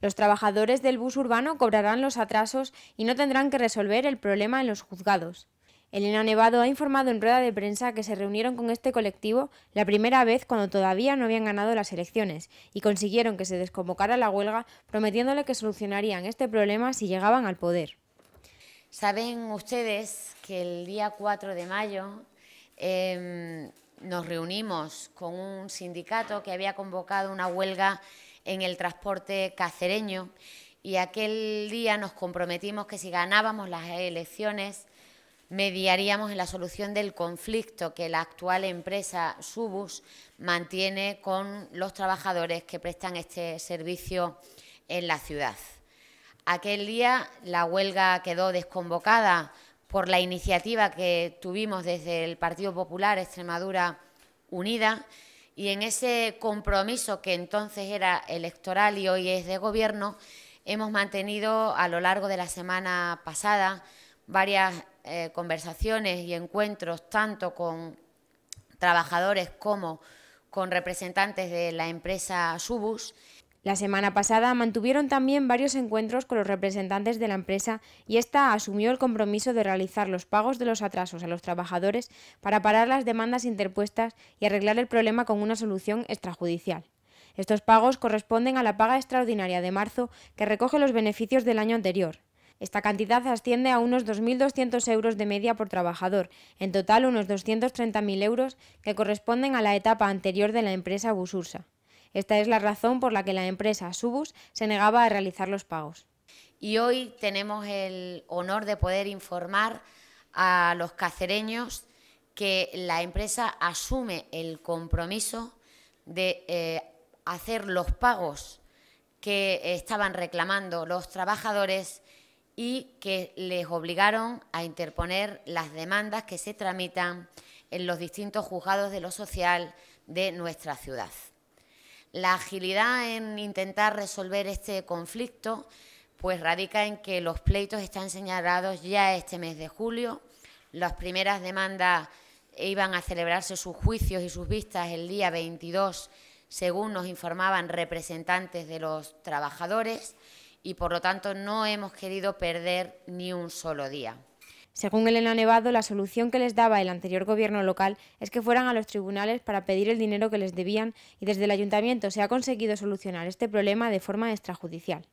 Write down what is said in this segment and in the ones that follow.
Los trabajadores del bus urbano cobrarán los atrasos y no tendrán que resolver el problema en los juzgados. Elena Nevado ha informado en rueda de prensa que se reunieron con este colectivo la primera vez cuando todavía no habían ganado las elecciones y consiguieron que se desconvocara la huelga prometiéndole que solucionarían este problema si llegaban al poder. Saben ustedes que el día 4 de mayo em, nos reunimos con un sindicato que había convocado una huelga en el transporte cacereño y aquel día nos comprometimos que si ganábamos las elecciones mediaríamos en la solución del conflicto que la actual empresa Subus mantiene con los trabajadores que prestan este servicio en la ciudad. Aquel día la huelga quedó desconvocada por la iniciativa que tuvimos desde el Partido Popular Extremadura Unida y en ese compromiso que entonces era electoral y hoy es de gobierno, hemos mantenido a lo largo de la semana pasada varias eh, conversaciones y encuentros tanto con trabajadores como con representantes de la empresa Subus la semana pasada mantuvieron también varios encuentros con los representantes de la empresa y esta asumió el compromiso de realizar los pagos de los atrasos a los trabajadores para parar las demandas interpuestas y arreglar el problema con una solución extrajudicial. Estos pagos corresponden a la paga extraordinaria de marzo que recoge los beneficios del año anterior. Esta cantidad asciende a unos 2.200 euros de media por trabajador, en total unos 230.000 euros que corresponden a la etapa anterior de la empresa Busursa. Esta es la razón por la que la empresa Subus se negaba a realizar los pagos. Y hoy tenemos el honor de poder informar a los cacereños que la empresa asume el compromiso de eh, hacer los pagos que estaban reclamando los trabajadores y que les obligaron a interponer las demandas que se tramitan en los distintos juzgados de lo social de nuestra ciudad. La agilidad en intentar resolver este conflicto pues radica en que los pleitos están señalados ya este mes de julio. Las primeras demandas iban a celebrarse sus juicios y sus vistas el día 22, según nos informaban representantes de los trabajadores, y por lo tanto no hemos querido perder ni un solo día. Según Elena Nevado, la solución que les daba el anterior gobierno local es que fueran a los tribunales para pedir el dinero que les debían y desde el ayuntamiento se ha conseguido solucionar este problema de forma extrajudicial.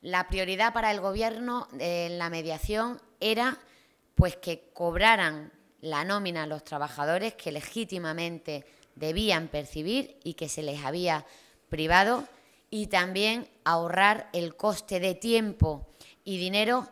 La prioridad para el gobierno en la mediación era pues que cobraran la nómina a los trabajadores que legítimamente debían percibir y que se les había privado y también ahorrar el coste de tiempo y dinero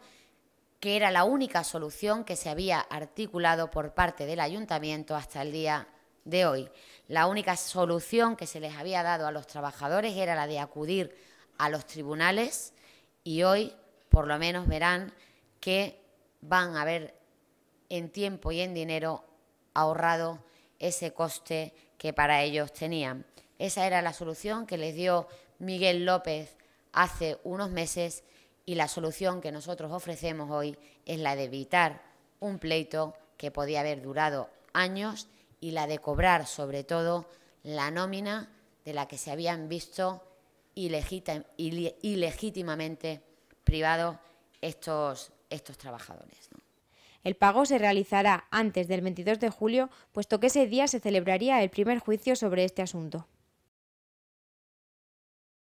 que era la única solución que se había articulado por parte del ayuntamiento hasta el día de hoy. La única solución que se les había dado a los trabajadores era la de acudir a los tribunales y hoy por lo menos verán que van a ver en tiempo y en dinero ahorrado ese coste que para ellos tenían. Esa era la solución que les dio Miguel López hace unos meses y la solución que nosotros ofrecemos hoy es la de evitar un pleito que podía haber durado años y la de cobrar sobre todo la nómina de la que se habían visto ilegítimamente privados estos, trabajadores. El pago se realizará antes del 22 de julio, puesto que ese día se celebraría el primer juicio sobre este asunto.